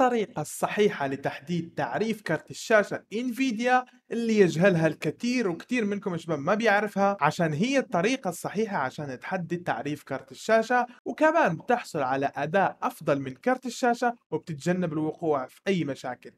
الطريقة الصحيحة لتحديد تعريف كرت الشاشة انفيديا اللي يجهلها الكثير وكثير منكم يا شباب ما بيعرفها عشان هي الطريقة الصحيحة عشان تحدد تعريف كرت الشاشة وكمان بتحصل على أداء أفضل من كرت الشاشة وبتتجنب الوقوع في أي مشاكل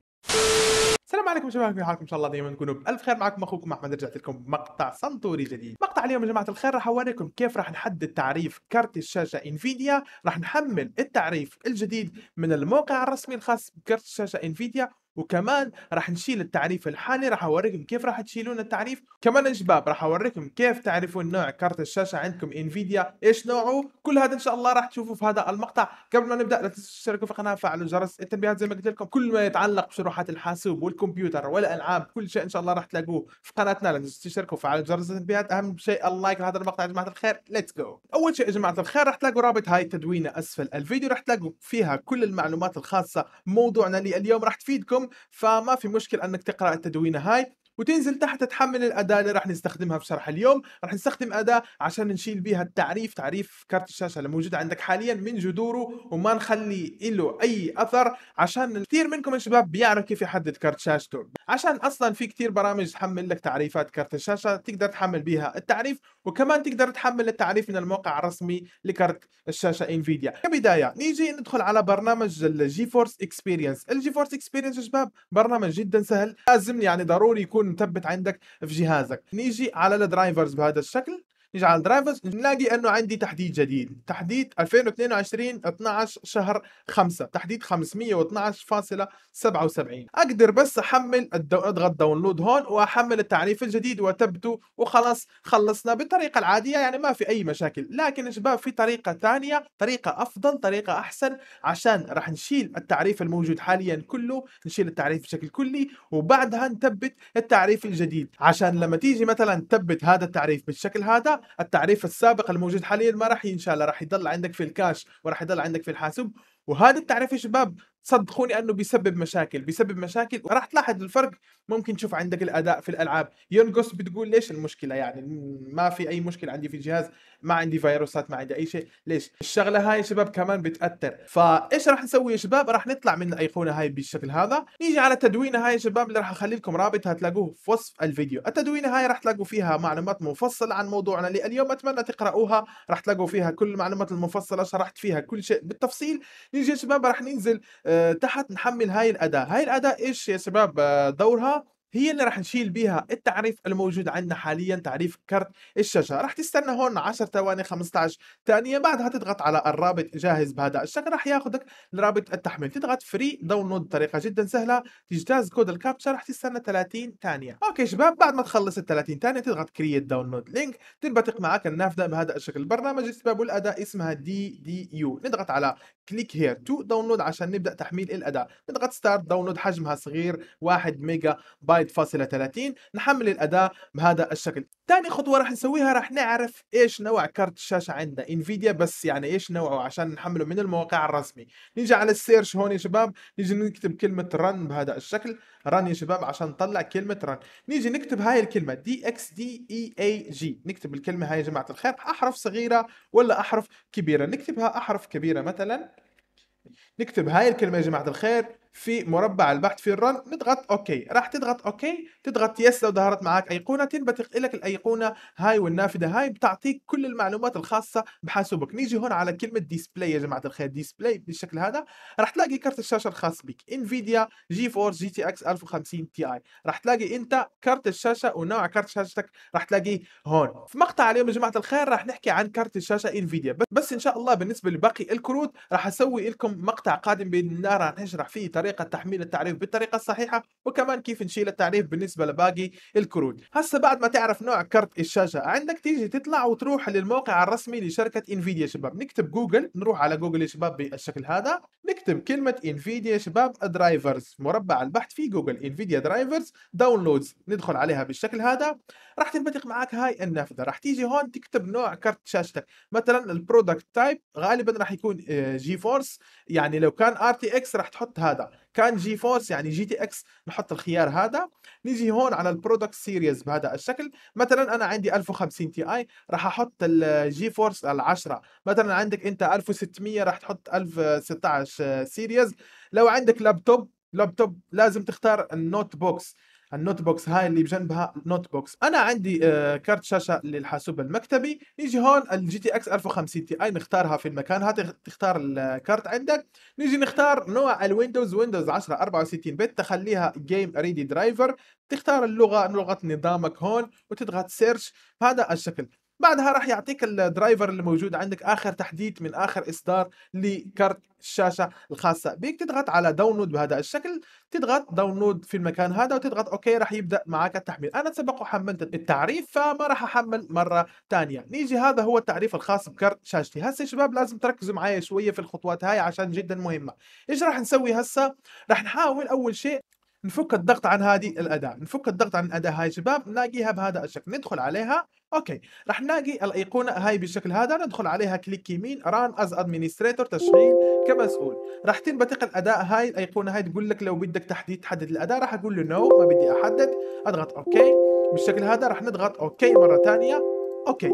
السلام عليكم شباب كيف حالكم ان شاء الله دائما تكونوا بالف خير معكم اخوكم احمد رجعت لكم بمقطع سنتوري جديد مقطع اليوم يا جماعه الخير راح اوريكم كيف راح نحدد تعريف كارت الشاشه انفيديا راح نحمل التعريف الجديد من الموقع الرسمي الخاص بكارت الشاشه انفيديا وكمان راح نشيل التعريف الحالي راح اوريكم كيف راح تشيلون التعريف كمان يا شباب راح اوريكم كيف تعرفون نوع كارت الشاشه عندكم انفيديا ايش نوعه كل هذا ان شاء الله راح تشوفوا في هذا المقطع قبل ما نبدا لا تنسوا تشتركوا في القناه فعلوا جرس التنبيهات زي ما قلت لكم كل ما يتعلق بشروحات الحاسوب والكمبيوتر والالعاب كل شيء ان شاء الله راح تلاقوه في قناتنا لا تنسوا تشتركوا فعلوا جرس التنبيهات اهم شيء اللايك لهذا المقطع يا جماعه الخير ليتس جو اول شيء يا جماعه الخير راح تلاقوا رابط هاي التدوينه اسفل الفيديو راح تلاقوا فيها كل المعلومات الخاصه موضوعنا لليوم راح تفيدكم فما في مشكلة انك تقرا التدوينه هاي وتنزل تحت تحمل الاداه اللي راح نستخدمها في شرح اليوم راح نستخدم اداه عشان نشيل بيها التعريف تعريف كارت الشاشه اللي موجود عندك حاليا من جذوره وما نخلي له اي اثر عشان كثير منكم يا شباب بيعرف كيف يحدد كارت شاشته عشان اصلا في كثير برامج تحمل لك تعريفات كارت الشاشه تقدر تحمل بيها التعريف وكمان تقدر تحمل التعريف من الموقع الرسمي لكارت الشاشه انفيديا كبدايه نيجي ندخل على برنامج الجي فورس اكسبيرينس الجي فورس اكسبيرينس يا شباب برنامج جدا سهل لازم يعني ضروري يكون مثبت عندك في جهازك نيجي على الدرايفرز بهذا الشكل نجعل درايفرز نلاقي انه عندي تحديد جديد تحديد 2022 12 شهر 5 تحديد 512.77 اقدر بس احمل الدو... اضغط داونلود هون واحمل التعريف الجديد وتبدو وخلاص خلصنا بالطريقه العاديه يعني ما في اي مشاكل لكن يا شباب في طريقه ثانيه طريقه افضل طريقه احسن عشان راح نشيل التعريف الموجود حاليا كله نشيل التعريف بشكل كلي وبعدها نثبت التعريف الجديد عشان لما تيجي مثلا تثبت هذا التعريف بالشكل هذا التعريف السابق الموجود حاليا ما راح ينشال راح يضل عندك في الكاش وراح يضل عندك في الحاسوب وهذا التعريف يا شباب صدقوني انه بيسبب مشاكل بيسبب مشاكل وراح تلاحظ الفرق ممكن تشوف عندك الاداء في الالعاب يونغوس بتقول ليش المشكله يعني ما في اي مشكله عندي في الجهاز ما عندي فيروسات ما عندي اي شيء ليش الشغله هاي شباب كمان بتاثر فايش راح نسوي يا شباب راح نطلع من الايقونه هاي بالشكل هذا نيجي على التدوينه هاي يا شباب اللي راح اخلي لكم رابطها تلاقوه في وصف الفيديو التدوينه هاي راح تلاقوا فيها معلومات مفصله عن موضوعنا لليوم اتمنى تقراوها راح تلاقوا فيها كل المعلومات المفصله شرحت فيها كل شيء بالتفصيل نيجي يا شباب راح ننزل آه تحت نحمل هاي الاداه هاي الاداه ايش يا شباب آه، دورها هي اللي راح نشيل بيها التعريف الموجود عندنا حاليا تعريف كرت الشاشه راح تستنى هون 10 ثواني 15 ثانيه بعدها تضغط على الرابط جاهز بهذا الشكل راح ياخذك لرابط التحميل تضغط فري داونلود طريقه جدا سهله تجتاز كود الكابتشا راح تستنى 30 ثانيه اوكي شباب بعد ما تخلص ال 30 ثانيه تضغط كرييت داونلود لينك تنبثق معك النافذه بهذا الشكل البرنامج اسباب الاداء اسمها دي دي يو نضغط على كليك هير تو داونلود عشان نبدا تحميل الاداء نضغط ستارت داونلود حجمها صغير 1 ميجا بايت بايت فاصلة 30 نحمل الأداة بهذا الشكل ثاني خطوة راح نسويها راح نعرف إيش نوع كارت الشاشة عندنا انفيديا بس يعني إيش نوعه عشان نحمله من الموقع الرسمي نيجي على السيرش هون يا شباب نيجي نكتب كلمة رن بهذا الشكل رن يا شباب عشان نطلع كلمة رن نيجي نكتب هاي الكلمة دي اكس دي اي اي جي نكتب الكلمة هاي يا جماعة الخير أحرف صغيرة ولا أحرف كبيرة نكتبها أحرف كبيرة مثلا نكتب هاي الكلمة يا جماعة الخير في مربع البحث في الرن نضغط اوكي راح تضغط اوكي تضغط يس لو ظهرت معك ايقونه تنبثق لك الايقونه هاي والنافذه هاي بتعطيك كل المعلومات الخاصه بحاسوبك نيجي هون على كلمه ديسبلاي يا جماعه الخير ديسبلاي بالشكل هذا راح تلاقي كارت الشاشه الخاص بك انفيديا جي فورس جي تي اكس 1050 تي اي راح تلاقي انت كارت الشاشه ونوع كارت شاشتك راح تلاقيه هون في مقطع اليوم يا جماعه الخير راح نحكي عن كارت الشاشه انفيديا بس ان شاء الله بالنسبه لباقي الكروت راح اسوي لكم مقطع قادم باذن الله راح نشرح فيه طريقه تحميل التعريف بالطريقه الصحيحه وكمان كيف نشيل التعريف بالنسبه لباقي الكروت هسه بعد ما تعرف نوع كرت الشاشه عندك تيجي تطلع وتروح للموقع الرسمي لشركه انفيديا شباب نكتب جوجل نروح على جوجل يا شباب بالشكل هذا نكتب كلمه انفيديا شباب درايفرز مربع البحث في جوجل انفيديا درايفرز داونلودز ندخل عليها بالشكل هذا راح تنفتح معك هاي النافذه راح تيجي هون تكتب نوع كرت شاشتك مثلا البرودكت تايب غالبا راح يكون جي آه، فورس يعني لو كان ار تي اكس راح تحط هذا كان جي فورس يعني جي تي اكس نحط الخيار هذا نيجي هون على البرودكت سيريز بهذا الشكل مثلا انا عندي 1050 تي اي راح احط الجي فورس ال 10 مثلا عندك انت 1600 راح تحط 1016 سيريز لو عندك لابتوب لابتوب لازم تختار النوت بوكس النوت بوكس هاي اللي بجنبها نوت بوكس انا عندي آه، كارت شاشه للحاسوب المكتبي نيجي هون الجي تي اكس 1050 تي اي نختارها في المكان هذا تختار الكارت عندك نيجي نختار نوع الويندوز ويندوز 10 64 بت تخليها جيم ريدي درايفر تختار اللغه لغه نظامك هون وتضغط سيرش بهذا الشكل بعدها راح يعطيك الدرايفر اللي موجود عندك اخر تحديث من اخر اصدار لكارت الشاشه الخاصه بك تضغط على داونلود بهذا الشكل تضغط داونلود في المكان هذا وتضغط اوكي راح يبدا معك التحميل انا سبق وحملت التعريف فما راح احمل مره ثانيه نيجي هذا هو التعريف الخاص بكارت شاشتي هسه يا شباب لازم تركزوا معايا شويه في الخطوات هاي عشان جدا مهمه ايش راح نسوي هسه راح نحاول اول شيء نفك الضغط عن هذه الاداه نفك الضغط عن الاداه هاي شباب نلاقيها بهذا الشكل ندخل عليها اوكي راح نلاقي الايقونه هاي بالشكل هذا ندخل عليها كليك يمين ران از ادمنستريتور تشغيل كمسؤول راح تنبثق الاداء هاي الايقونه هاي تقول لك لو بدك تحديد تحدد الاداء راح اقول له نو ما بدي احدد اضغط اوكي بالشكل هذا راح نضغط اوكي مره ثانيه اوكي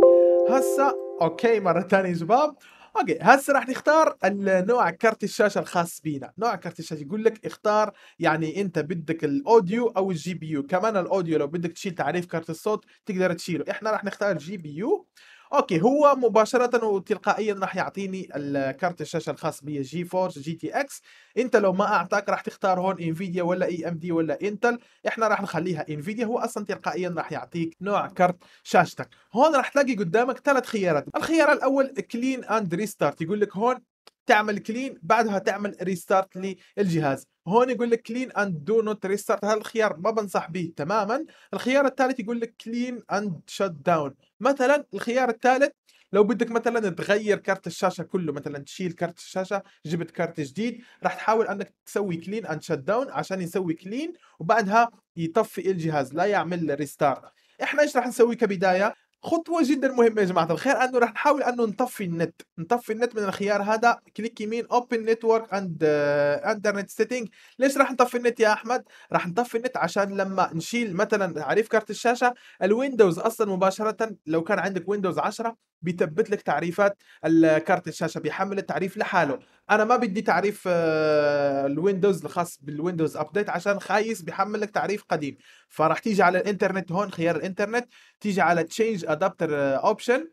هسه اوكي مره ثانيه شباب اوكي هسه راح نختار نوع كارت الشاشه الخاص بينا نوع كارت الشاشه يقول لك اختار يعني انت بدك الاوديو او الجي بي يو كمان الاوديو لو بدك تشيل تعريف كارت الصوت تقدر تشيله احنا راح نختار جي بي يو اوكي هو مباشره وتلقائيا راح يعطيني الكارت الشاشه الخاص بي جي فورس جي تي اكس انت لو ما اعطاك راح تختار هون انفيديا ولا اي ام دي ولا انتل احنا راح نخليها انفيديا هو اصلا تلقائيا راح يعطيك نوع كارت شاشتك هون راح تلاقي قدامك ثلاث خيارات الخيار الاول كلين اند ريستارت يقول لك هون تعمل كلين بعدها تعمل ريستارت للجهاز هون يقول لك كلين اند دو نوت ريستارت هذا الخيار ما بنصح به تماما الخيار الثالث يقول لك كلين اند شت داون مثلا الخيار الثالث لو بدك مثلا تغير كارت الشاشه كله مثلا تشيل كارت الشاشه جبت كارت جديد راح تحاول انك تسوي كلين اند شت داون عشان يسوي كلين وبعدها يطفي الجهاز لا يعمل ريستارت احنا ايش راح نسوي كبدايه خطوه جدا مهمه يا جماعه الخير انه راح نحاول انه نطفي النت نطفي النت من الخيار هذا كليك يمين اوبن نتورك اند انترنت سيتنج ليش راح نطفي النت يا احمد راح نطفي النت عشان لما نشيل مثلا عريف كارت الشاشه الويندوز اصلا مباشره لو كان عندك ويندوز 10 بيثبت لك تعريفات الكارت الشاشه بيحمل التعريف لحاله انا ما بدي تعريف آه، الويندوز الخاص بالويندوز ابديت عشان خايس بيحمل لك تعريف قديم فراح تيجي على الانترنت هون خيار الانترنت تيجي على تشينج ادابتر اوبشن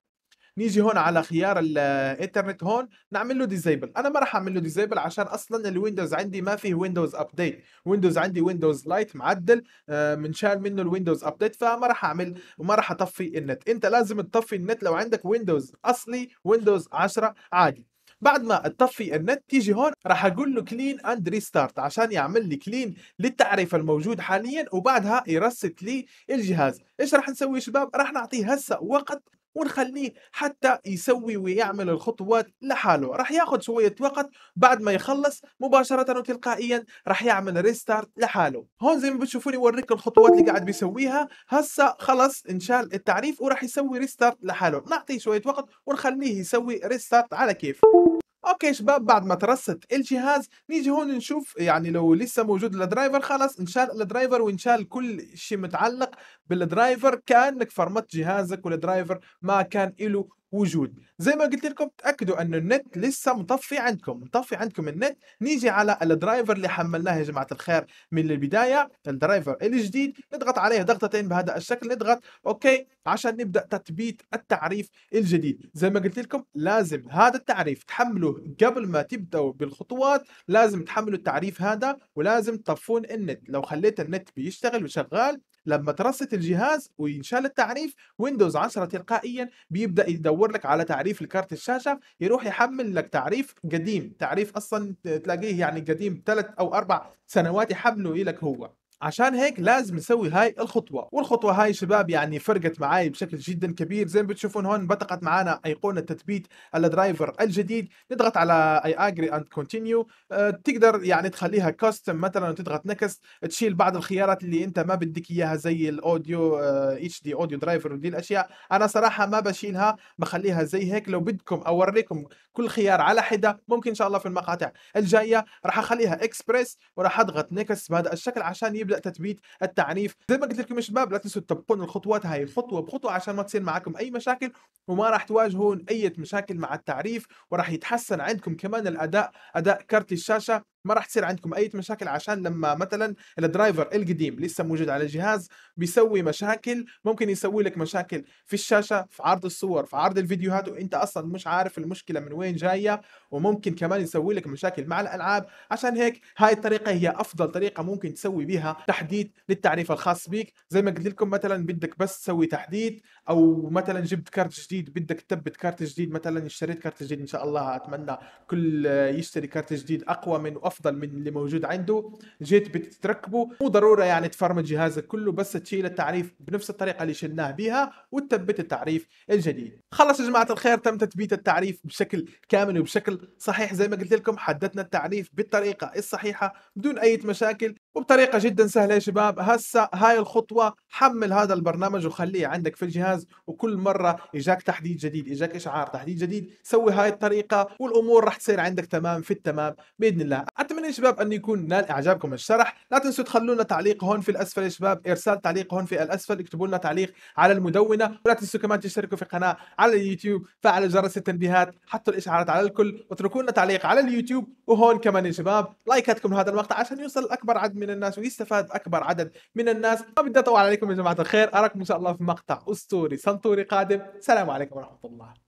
نيجي هون على خيار الانترنت هون نعمل له ديزيبل انا ما راح اعمل له ديزيبل عشان اصلا الويندوز عندي ما فيه ويندوز ابديت ويندوز عندي ويندوز لايت معدل آه، منشال منه الويندوز ابديت فما راح اعمل وما راح اطفي النت انت لازم تطفي النت لو عندك ويندوز اصلي ويندوز 10 عادي بعد ما تطفي النت تيجي هون راح اقول له كلين اند ريستارت عشان يعمل لي كلين للتعريف الموجود حاليا وبعدها يرست لي الجهاز ايش راح نسوي شباب راح نعطيه هسه وقت ونخليه حتى يسوي ويعمل الخطوات لحاله راح ياخذ شويه وقت بعد ما يخلص مباشره وتلقائيا راح يعمل ريستارت لحاله هون زي ما بتشوفوني اوريك الخطوات اللي قاعد بيسويها هسه خلص انشال التعريف وراح يسوي ريستارت لحاله نعطيه شويه وقت ونخليه يسوي ريستارت على كيف اوكي شباب بعد ما ترست الجهاز نيجي هون نشوف يعني لو لسه موجود الدرايفر خلاص انشال الدرايفر وانشال كل شيء متعلق بالدرايفر كانك فرمت جهازك والدرايفر ما كان له وجود زي ما قلت لكم تاكدوا انه النت لسه مطفي عندكم مطفي عندكم النت نيجي على الدرايفر اللي حملناه يا جماعه الخير من البدايه الدرايفر الجديد نضغط عليه ضغطتين بهذا الشكل نضغط اوكي عشان نبدا تثبيت التعريف الجديد زي ما قلت لكم لازم هذا التعريف تحملوه قبل ما تبداوا بالخطوات لازم تحملوا التعريف هذا ولازم تطفون النت لو خليت النت بيشتغل وشغال لما ترصت الجهاز وينشال التعريف ويندوز 10 تلقائيا بيبدا يدور لك على تعريف لكارت الشاشه يروح يحمل لك تعريف قديم تعريف اصلا تلاقيه يعني قديم ثلاث او اربع سنوات يحمله لك هو عشان هيك لازم نسوي هاي الخطوه والخطوه هاي شباب يعني فرقت معاي بشكل جدا كبير زي ما بتشوفون هون بطقت معانا ايقونه تثبيت الدرايفر الجديد نضغط على اي اجري اند كونتينيو تقدر يعني تخليها كاستم مثلا وتضغط نكست تشيل بعض الخيارات اللي انت ما بدك اياها زي الاوديو اتش دي اوديو درايفر ودي الاشياء انا صراحه ما بشيلها بخليها زي هيك لو بدكم اوريكم كل خيار على حده ممكن ان شاء الله في المقاطع الجايه راح اخليها اكسبريس وراح اضغط نكست بهذا الشكل عشان يبدا تبدا تثبيت التعنيف زي ما قلت لكم يا شباب لا تنسوا تطبقون الخطوات هاي خطوه بخطوه عشان ما تصير معكم اي مشاكل وما راح تواجهون اي مشاكل مع التعريف وراح يتحسن عندكم كمان الاداء اداء كارت الشاشه ما راح تصير عندكم اي مشاكل عشان لما مثلا الدرايفر القديم لسه موجود على الجهاز بيسوي مشاكل ممكن يسوي لك مشاكل في الشاشه في عرض الصور في عرض الفيديوهات وانت اصلا مش عارف المشكله من وين جايه وممكن كمان يسوي لك مشاكل مع الالعاب عشان هيك هاي الطريقه هي افضل طريقه ممكن تسوي بها تحديث للتعريف الخاص بيك زي ما قلت لكم مثلا بدك بس تسوي تحديث او مثلا جبت كارت جديد بدك تثبت كارت جديد مثلا اشتريت كارت جديد ان شاء الله اتمنى كل يشتري كارت جديد اقوى من افضل من اللي موجود عنده جيت بتتركبه مو ضروره يعني تفرم جهازك كله بس تشيل التعريف بنفس الطريقه اللي شلناه بها وتثبت التعريف الجديد خلص يا جماعه الخير تم تثبيت التعريف بشكل كامل وبشكل صحيح زي ما قلت لكم حددنا التعريف بالطريقه الصحيحه بدون اي مشاكل وبطريقه جدا سهله يا شباب هسه هاي الخطوه حمل هذا البرنامج وخليه عندك في الجهاز وكل مره اجاك تحديد جديد اجاك اشعار تحديد جديد سوي هاي الطريقه والامور راح تصير عندك تمام في التمام باذن الله اتمنى يا شباب ان يكون نال اعجابكم الشرح لا تنسوا تخلوا لنا تعليق هون في الاسفل يا شباب ارسال تعليق هون في الاسفل اكتبوا لنا تعليق على المدونه ولا تنسوا كمان تشتركوا في القناه على اليوتيوب فعلوا جرس التنبيهات حطوا الاشعارات على الكل واتركوا لنا تعليق على اليوتيوب وهون كمان يا شباب لايكاتكم لهذا المقطع عشان يوصل اكبر عدد من الناس ويستفاد اكبر عدد من الناس ما بدي اطول عليكم يا جماعه الخير اراكم ان شاء الله في مقطع اسطوري سنتوري قادم سلام عليكم ورحمه الله